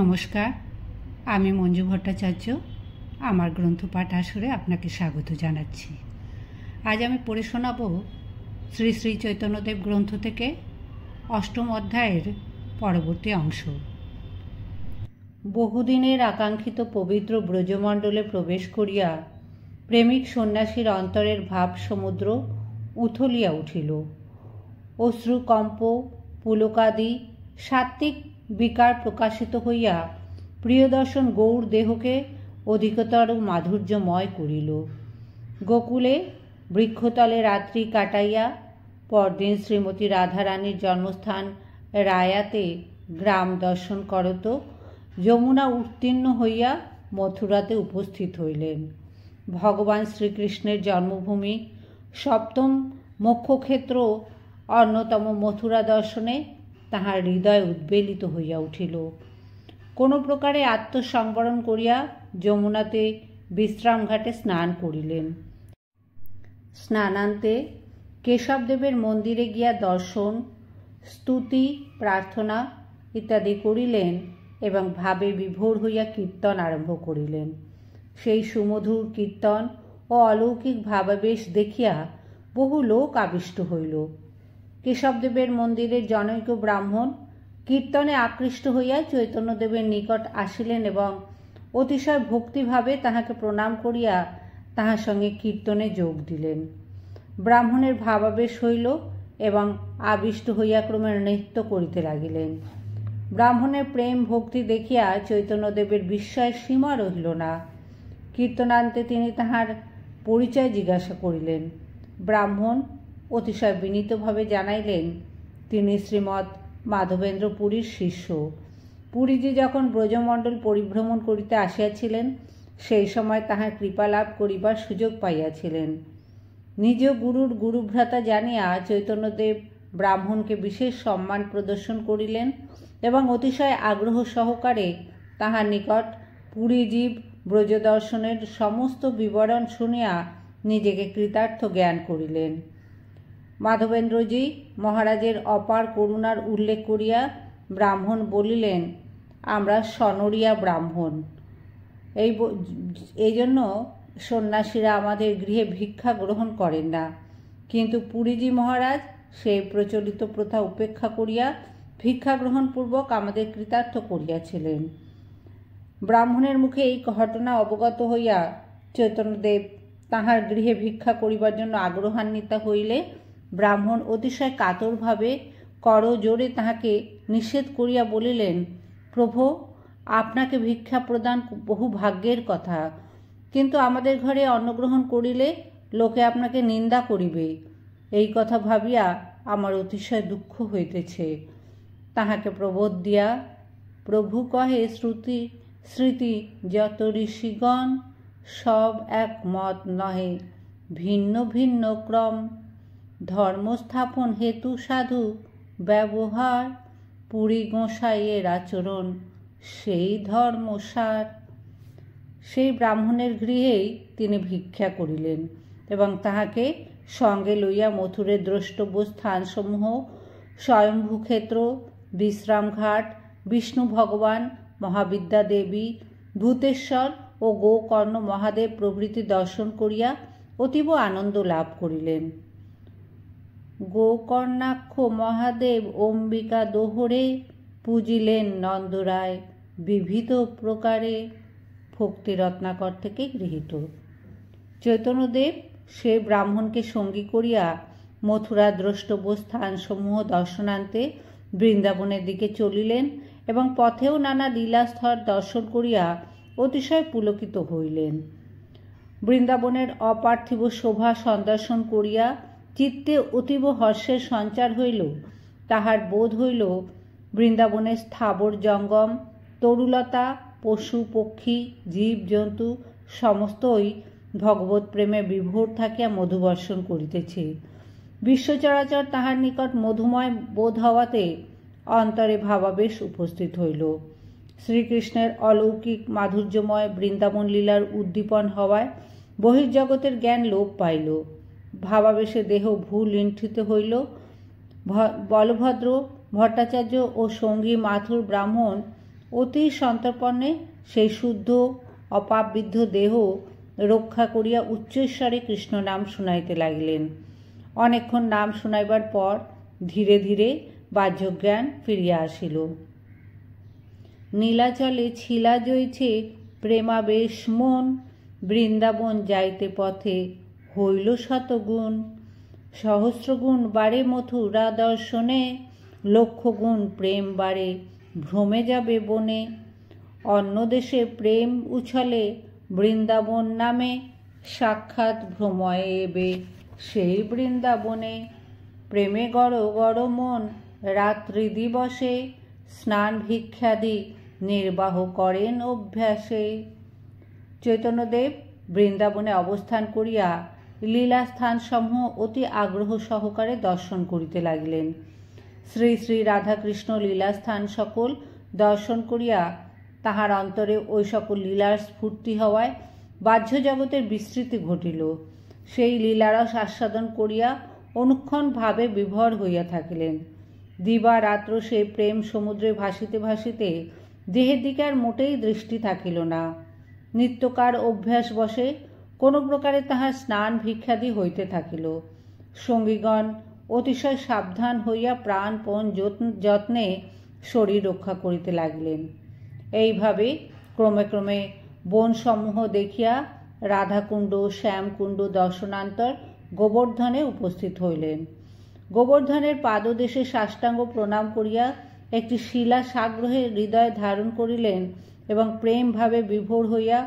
নমস্কার আমি মঞ্জু ভট্টাচার্য আমার গ্রন্থপাঠ আসরে আপনাকে স্বাগত জানাচ্ছি আজ আমি পড়ে শোনাব শ্রী শ্রী চৈতন্যদেব গ্রন্থ থেকে অষ্টম অধ্যায়ের পরবর্তী অংশ বহুদিনের আকাঙ্ক্ষিত পবিত্র ব্রজমণ্ডলে প্রবেশ করিয়া প্রেমিক সন্ন্যাসীর অন্তরের ভাব সমুদ্র উথলিয়া উঠিল অশ্রুকম্প পুলকাদি সাত্ত্বিক বিকার প্রকাশিত হইয়া প্রিয়দর্শন গৌর দেহকে অধিকতর মাধুর্যময় করিল গোকুলে বৃক্ষতলে রাত্রি কাটাইয়া পরদিন শ্রীমতী রাধারানীর জন্মস্থান রায়াতে গ্রাম দর্শন করত যমুনা উত্তীর্ণ হইয়া মথুরাতে উপস্থিত হইলেন ভগবান শ্রীকৃষ্ণের জন্মভূমি সপ্তম মোক্ষক্ষেত্র অন্যতম মথুরা দর্শনে তাহার হৃদয় উদ্বেলিত হইয়া উঠিল কোনো প্রকারে আত্মসংবরণ করিয়া যমুনাতে বিশ্রামঘাটে স্নান করিলেন স্নানান্তে কেশবদেবের মন্দিরে গিয়া দর্শন স্তুতি প্রার্থনা ইত্যাদি করিলেন এবং ভাবে বিভোর হইয়া কীর্তন আরম্ভ করিলেন সেই সুমধুর কীর্তন ও অলৌকিক ভাবাবেশ দেখিয়া বহু লোক আবিষ্ট হইল কেশবদেবের মন্দিরের জনৈক ব্রাহ্মণ কীর্তনে আকৃষ্ট হইয়া চৈতন্যদেবের নিকট আসিলেন এবং অতিশয় ভক্তিভাবে তাহাকে প্রণাম করিয়া তাহার সঙ্গে কীর্তনে যোগ দিলেন ব্রাহ্মণের ভাবাবেশ হইল এবং আবিষ্ট হইয়া ক্রমে নৃত্য করিতে লাগিলেন ব্রাহ্মণের প্রেম ভক্তি দেখিয়া চৈতন্যদেবের বিস্ময়ের সীমা রহিল না কীর্তনান্তে তিনি তাহার পরিচয় জিজ্ঞাসা করিলেন ব্রাহ্মণ অতিশয় বিনীতভাবে জানাইলেন তিনি শ্রীমৎ মাধবেন্দ্র পুরীর শিষ্য পুরীজি যখন ব্রজমণ্ডল পরিভ্রমণ করিতে আসিয়াছিলেন সেই সময় তাহার কৃপা লাভ করিবার সুযোগ পাইয়াছিলেন নিজ গুরুর গুরুভ্রাতা জানিয়া চৈতন্যদেব ব্রাহ্মণকে বিশেষ সম্মান প্রদর্শন করিলেন এবং অতিশয় আগ্রহ সহকারে তাহার নিকট পুরীজীব ব্রজদর্শনের সমস্ত বিবরণ শুনিয়া নিজেকে কৃতার্থ জ্ঞান করিলেন মাধবেন্দ্রজি মহারাজের অপার করুণার উল্লেখ করিয়া ব্রাহ্মণ বলিলেন আমরা সনরিয়া ব্রাহ্মণ এই এই জন্য সন্ন্যাসীরা আমাদের গৃহে ভিক্ষা গ্রহণ করেন না কিন্তু পুরীজি মহারাজ সেই প্রচলিত প্রথা উপেক্ষা করিয়া ভিক্ষা গ্রহণপূর্বক আমাদের কৃতার্থ করিয়াছিলেন ব্রাহ্মণের মুখে এই ঘটনা অবগত হইয়া চৈতন্যদেব তাহার গৃহে ভিক্ষা করিবার জন্য আগ্রহান্বিতা হইলে ব্রাহ্মণ অতিশয় কাতরভাবে করজোরে তাহাকে নিষেধ করিয়া বলিলেন প্রভু আপনাকে ভিক্ষা প্রদান বহু ভাগ্যের কথা কিন্তু আমাদের ঘরে অন্নগ্রহণ করিলে লোকে আপনাকে নিন্দা করিবে এই কথা ভাবিয়া আমার অতিশয় দুঃখ হইতেছে তাহাকে প্রবোধ দিয়া প্রভু কহে শ্রুতি স্মৃতি যত ঋষিগণ সব এক মত নহে ভিন্ন ভিন্ন ক্রম ধর্মস্থাপন হেতু সাধু ব্যবহার পুরী গোসাইয়ের আচরণ সেই ধর্মসার সেই ব্রাহ্মণের গৃহেই তিনি ভিক্ষা করিলেন এবং তাহাকে সঙ্গে লইয়া মথুরের দ্রষ্টব্য স্থানসমূহ স্বয়ম্ভূক্ষেত্র বিশ্রামঘাট বিষ্ণু ভগবান মহাবিদ্যা দেবী ভূতেশ্বর ও গোকর্ণ মহাদেব প্রভৃতি দর্শন করিয়া অতীব আনন্দ লাভ করিলেন গোকর্ণাক্ষ মহাদেব অম্বিকা দোহরে পুজিলেন নন্দরায় বিবিধ প্রকারে ভক্তি রত্নাকর থেকে গৃহীত চৈতন্যদেব সে ব্রাহ্মণকে সঙ্গী করিয়া মথুরা দ্রষ্টব্য স্থানসমূহ দর্শনান্তে বৃন্দাবনের দিকে চলিলেন এবং পথেও নানা লীলাস্থর দর্শন করিয়া অতিশয় পুলকিত হইলেন বৃন্দাবনের অপার্থিব শোভা সন্দর্শন করিয়া চিত্তে অতীব হর্ষের সঞ্চার হইল তাহার বোধ হইল বৃন্দাবনের স্থাবর জঙ্গম তরুলতা পশু পক্ষী জীব জন্তু সমস্তই ভগবত প্রেমে বিভোর থাকিয়া মধুবর্ষণ করিতেছে বিশ্বচরাচর তাহার নিকট মধুময় বোধ হওয়াতে অন্তরে ভাবাবেশ উপস্থিত হইল শ্রীকৃষ্ণের অলৌকিক মাধুর্যময় বৃন্দাবন লীলার উদ্দীপন হওয়ায় বহির্জগতের জ্ঞান লোপ পাইল ভাবাবেশে দেহ ভুল লুণ্ঠিত হইল বলভদ্র ভট্টাচার্য ও সঙ্গী মাথুর ব্রাহ্মণ অতি সন্তর্পণে সেই শুদ্ধ অপাবৃদ্ধ দেহ রক্ষা করিয়া উচ্চৈশ্বরে কৃষ্ণ নাম শুনাইতে লাগিলেন অনেকক্ষণ নাম শুনাইবার পর ধীরে ধীরে বাহ্যজ্ঞান ফিরিয়া আসিল নীলাচলে ছিলা জইছে প্রেমাবেশ মন বৃন্দাবন যাইতে পথে হইল শতগুণ সহস্রগুণ বাড়ে মথুরা দর্শনে লক্ষগুণ প্রেম বাড়ে ভ্রমে যাবে বনে অন্য দেশে প্রেম উছলে বৃন্দাবন নামে সাক্ষাৎ ভ্রময়ে এবে সেই বৃন্দাবনে প্রেমে গড় গড় মন রাত্রি দিবসে স্নান ভিক্ষাদি নির্বাহ করেন অভ্যাসে চৈতন্যদেব বৃন্দাবনে অবস্থান করিয়া লীলাস্থানসমূহ অতি আগ্রহ সহকারে দর্শন করিতে লাগিলেন শ্রী শ্রী রাধাকৃষ্ণ লীলাস্থান সকল দর্শন করিয়া তাহার অন্তরে ওই সকল লীলার স্ফূর্তি হওয়ায় বাহ্য জগতের বিস্তৃতি ঘটিল সেই লীলারস আস্বাদন করিয়া অনুক্ষণভাবে বিভর হইয়া থাকিলেন দিবা রাত্র সেই প্রেম সমুদ্রে ভাসিতে ভাসিতে দেহের দিকে আর মোটেই দৃষ্টি থাকিল না নিত্যকার অভ্যাস বসে কোনো প্রকারে তাহার স্নান ভিক্ষাদি হইতে থাকিল সঙ্গীগণ অতিশয় সাবধান হইয়া প্রাণপণ যত্নে শরীর রক্ষা করিতে লাগিলেন এইভাবে ক্রমে ক্রমে বনসমূহ দেখিয়া রাধাকুণ্ড শ্যামকুণ্ড দর্শনান্তর গোবর্ধনে উপস্থিত হইলেন গোবর্ধনের পাদদেশে সাষ্টাঙ্গ প্রণাম করিয়া একটি শিলা সাগ্রহে হৃদয় ধারণ করিলেন এবং প্রেমভাবে বিভোর হইয়া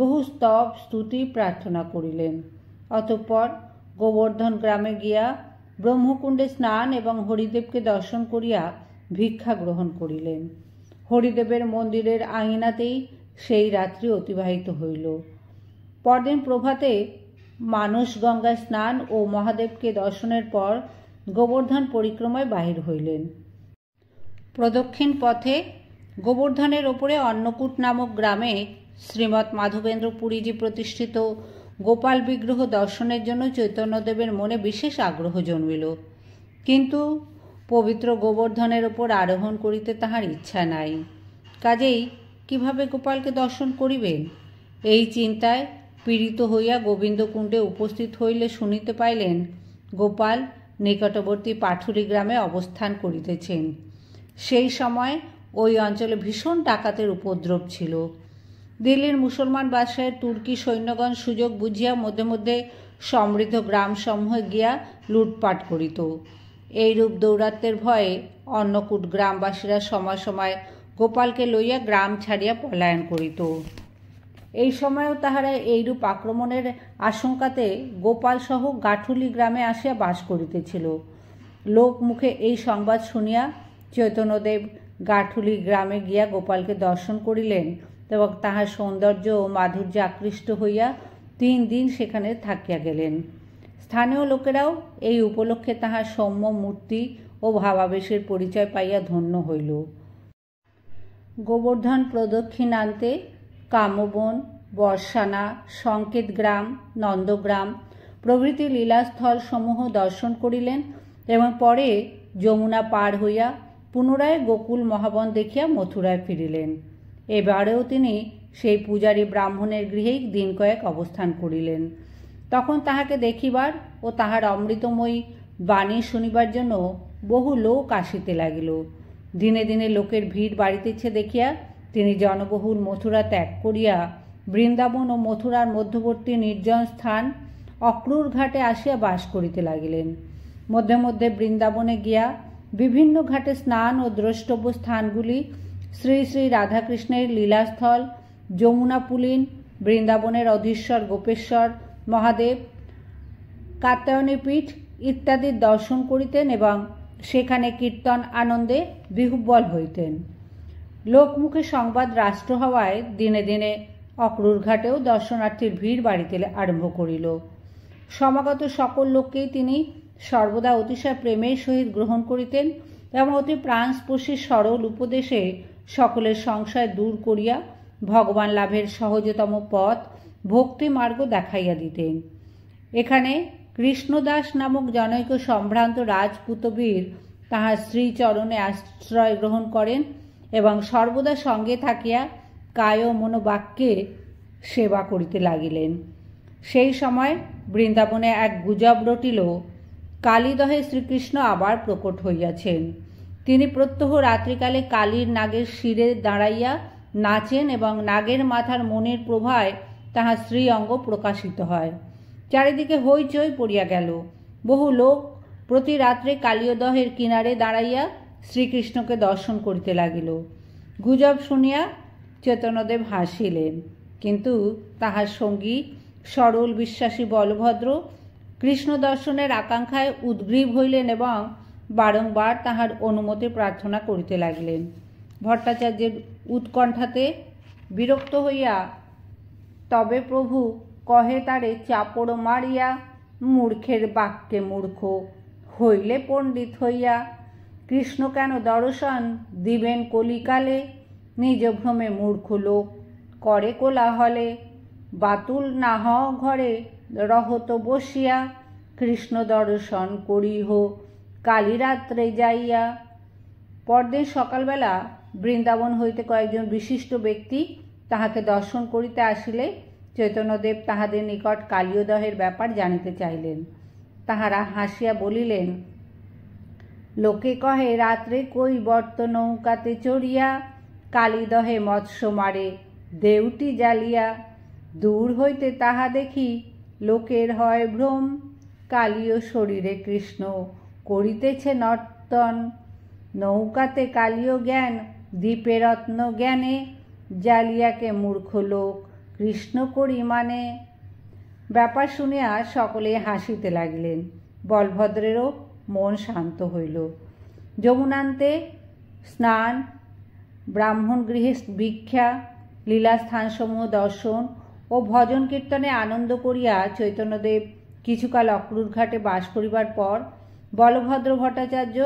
বহু স্তব স্তুতি প্রার্থনা করিলেন অতঃপর গোবর্ধন গ্রামে গিয়া ব্রহ্মকুণ্ডে স্নান এবং হরিদেবকে দর্শন করিয়া ভিক্ষা গ্রহণ করিলেন হরিদেবের মন্দিরের আঙিনাতেই সেই রাত্রি অতিবাহিত হইল পরদিন প্রভাতে মানুষ গঙ্গায় স্নান ও মহাদেবকে দর্শনের পর গোবর্ধন পরিক্রমায় বাহির হইলেন প্রদক্ষিণ পথে গোবর্ধনের ওপরে অন্নকূট নামক গ্রামে শ্রীমৎ মাধবেন্দ্র পুরীজি প্রতিষ্ঠিত গোপাল বিগ্রহ দর্শনের জন্য চৈতন্যদেবের মনে বিশেষ আগ্রহ জন্মিল কিন্তু পবিত্র গোবর্ধনের ওপর আরোহণ করিতে তাহার ইচ্ছা নাই কাজেই কিভাবে গোপালকে দর্শন করিবেন এই চিন্তায় পীড়িত হইয়া গোবিন্দকুণ্ডে উপস্থিত হইলে শুনিতে পাইলেন গোপাল নিকটবর্তী পাঠুরি গ্রামে অবস্থান করিতেছেন সেই সময় ওই অঞ্চলে ভীষণ ডাকাতের উপদ্রব ছিল দিল্লির মুসলমান বাসায় তুর্কি সৈন্যগণ সুযোগ বুঝিয়া মধ্যে মধ্যে সমৃদ্ধ গ্রামসমূহে গিয়া লুটপাট করিত এইরূপ দৌরাত্মের ভয়ে অন্নকূট গ্রামবাসীরা সময় সময় গোপালকে লইয়া গ্রাম ছাড়িয়া পলায়ন করিত এই সময়ও তাহারা এইরূপ আক্রমণের আশঙ্কাতে গোপালসহ গাঠুলি গ্রামে আসিয়া বাস করিতেছিল লোক মুখে এই সংবাদ শুনিয়া চৈতন্যদেব গাঠুলি গ্রামে গিয়া গোপালকে দর্শন করিলেন এবং তাহার সৌন্দর্য ও মাধুর্য আকৃষ্ট হইয়া তিন দিন সেখানে থাকিয়া গেলেন স্থানীয় লোকেরাও এই উপলক্ষে তাহার সৌম্য মূর্তি ও ভাবাবেশের পরিচয় পাইয়া ধন্য হইল গোবর্ধন প্রদক্ষিণান্তে কামবন বর্ষানা সংকেত গ্রাম নন্দগ্রাম প্রভৃতি লীলাস্থল সমূহ দর্শন করিলেন এবং পরে যমুনা পার হইয়া পুনরায় গোকুল মহাবন দেখিয়া মথুরায় ফিরিলেন এবারেও তিনি সেই পূজারী ব্রাহ্মণের গৃহেই দিন কয়েক অবস্থান করিলেন তখন তাহাকে দেখিবার ও তাহার অমৃতময়ী বাণী শুনিবার জন্য বহু লোক আসিতে লাগিল দিনে দিনে লোকের ভিড় বাড়িতেছে দেখিয়া তিনি জনবহুল মথুরা ত্যাগ করিয়া বৃন্দাবন ও মথুরার মধ্যবর্তী নির্জন স্থান অক্রুর ঘাটে আসিয়া বাস করিতে লাগিলেন মধ্যে মধ্যে বৃন্দাবনে গিয়া বিভিন্ন ঘাটে স্নান ও দ্রষ্টব্য স্থানগুলি শ্রী শ্রী রাধাকৃষ্ণের লীলাস্থল যমুনা পুলিন বৃন্দাবনের অধীশ্বর গোপেশ্বর মহাদেব কাত্যায়নী পীঠ ইত্যাদির দর্শন করিতেন এবং সেখানে কীর্তন আনন্দে বিহুব্বল হইতেন লোকমুখে সংবাদ রাষ্ট্র হওয়ায় দিনে দিনে ঘাটেও দর্শনার্থীর ভিড় বাড়িতে আরম্ভ করিল সমাগত সকল লোককেই তিনি সর্বদা অতিশয় প্রেমের সহিত গ্রহণ করিতেন এবং অতি প্রাণস্পর্শী সরল উপদেশে সকলের সংশয় দূর করিয়া ভগবান লাভের সহজতম পথ ভক্তি মার্গ দেখাইয়া দিতেন এখানে কৃষ্ণদাস নামক জনৈক সম্ভ্রান্ত রাজপুতবীর তাহার শ্রীচরণে আশ্রয় গ্রহণ করেন এবং সর্বদা সঙ্গে থাকিয়া কায় মনোবাক্যে সেবা করিতে লাগিলেন সেই সময় বৃন্দাবনে এক গুজব রটিল কালীদহে শ্রীকৃষ্ণ আবার প্রকট হইয়াছেন তিনি প্রত্যহ রাত্রিকালে কালীর নাগের শিরে দাঁড়াইয়া নাচেন এবং নাগের মাথার মনের প্রভায় তাহার স্ত্রী অঙ্গ প্রকাশিত হয় চারিদিকে হইচই পড়িয়া গেল বহু লোক প্রতি রাত্রে কালীয়দহের কিনারে দাঁড়াইয়া শ্রীকৃষ্ণকে দর্শন করিতে লাগিল গুজব শুনিয়া চেতনদেব হাসিলেন কিন্তু তাহার সঙ্গী সরল বিশ্বাসী বলভদ্র কৃষ্ণ দর্শনের আকাঙ্ক্ষায় উদ্গ্রীব হইলেন এবং বারংবার তাহার অনুমতি প্রার্থনা করিতে লাগিলেন ভট্টাচার্যের উৎকণ্ঠাতে বিরক্ত হইয়া তবে প্রভু কহে তারে চাপড় মারিয়া মূর্খের বাক্যে মূর্খ হইলে পণ্ডিত হইয়া কৃষ্ণ কেন দর্শন দিবেন কলিকালে নিজ ভ্রমে মূর্খ লোক করে কোলাহলে বাতুল না হও ঘরে রহত বসিয়া কৃষ্ণ দর্শন করিহ কালী রাত্রে যাইয়া পরদিন সকালবেলা বৃন্দাবন হইতে কয়েকজন বিশিষ্ট ব্যক্তি তাহাকে দর্শন করিতে আসিলে চৈতন্যদেব তাহাদের নিকট কালীয়দহের ব্যাপার জানিতে চাইলেন তাহারা হাসিয়া বলিলেন লোকে কহে রাত্রে কই বর্ত নৌকাতে চড়িয়া কালীদহে মৎস্য মারে দেউটি জ্বালিয়া দূর হইতে তাহা দেখি লোকের হয় ভ্রম কালীয় শরীরে কৃষ্ণ করিতেছে নর্তন নৌকাতে কালীয় জ্ঞান দ্বীপে রত্ন জ্ঞানে জালিয়াকে মূর্খ লোক কৃষ্ণ করি মানে ব্যাপার শুনিয়া সকলে হাসিতে লাগিলেন বলভদ্রেরও মন শান্ত হইল যমুনান্তে স্নান ব্রাহ্মণ গৃহে ভিক্ষা লীলাস্থানসমূহ দর্শন ও ভজন কীর্তনে আনন্দ করিয়া চৈতন্যদেব কিছুকাল অক্রুর ঘাটে বাস করিবার পর বলভদ্র ভট্টাচার্য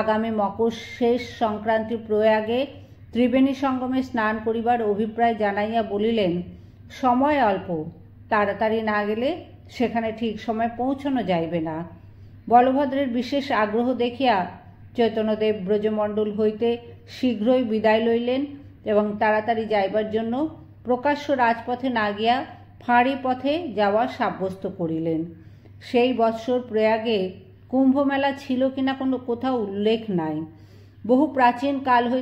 আগামী মকর শেষ সংক্রান্তি প্রয়াগে ত্রিবেণী সঙ্গমে স্নান করিবার অভিপ্রায় জানাইয়া বলিলেন সময় অল্প তাড়াতাড়ি না গেলে সেখানে ঠিক সময় পৌঁছানো যাইবে না বলভদ্রের বিশেষ আগ্রহ দেখিয়া চৈতন্যদেব ব্রজমণ্ডল হইতে শীঘ্রই বিদায় লইলেন এবং তাড়াতাড়ি যাইবার জন্য প্রকাশ্য রাজপথে না গিয়া ফাঁড়ি পথে যাওয়া সাব্যস্ত করিলেন সেই বৎসর প্রয়াগে কুম্ভমেলা ছিল কিনা কোনো কোথাও উল্লেখ নাই বহু প্রাচীন কাল সর্ব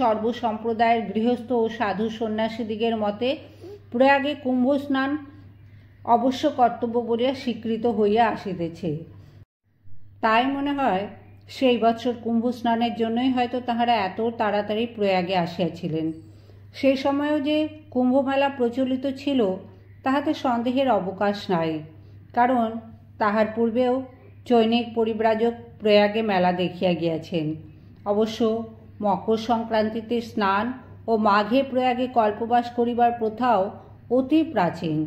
সর্বসম্প্রদায়ের গৃহস্থ ও সাধু সন্ন্যাসীদিগের মতে প্রয়াগে কুম্ভ স্নান অবশ্য কর্তব্য বলিয়া স্বীকৃত হইয়া আসিতেছে তাই মনে হয় সেই বছর কুম্ভ স্নানের জন্যই হয়তো তাহারা এত তাড়াতাড়ি প্রয়াগে আসিয়াছিলেন সেই সময়েও যে কুম্ভমেলা প্রচলিত ছিল তাহাতে সন্দেহের অবকাশ নাই কারণ তাহার পূর্বেও চৈনিক পরিব্রাজক প্রয়াগে মেলা দেখিয়া গিয়াছেন অবশ্য মকর সংক্রান্তিতে স্নান ও মাঘে প্রয়াগে কল্পবাস করিবার প্রথাও অতি প্রাচীন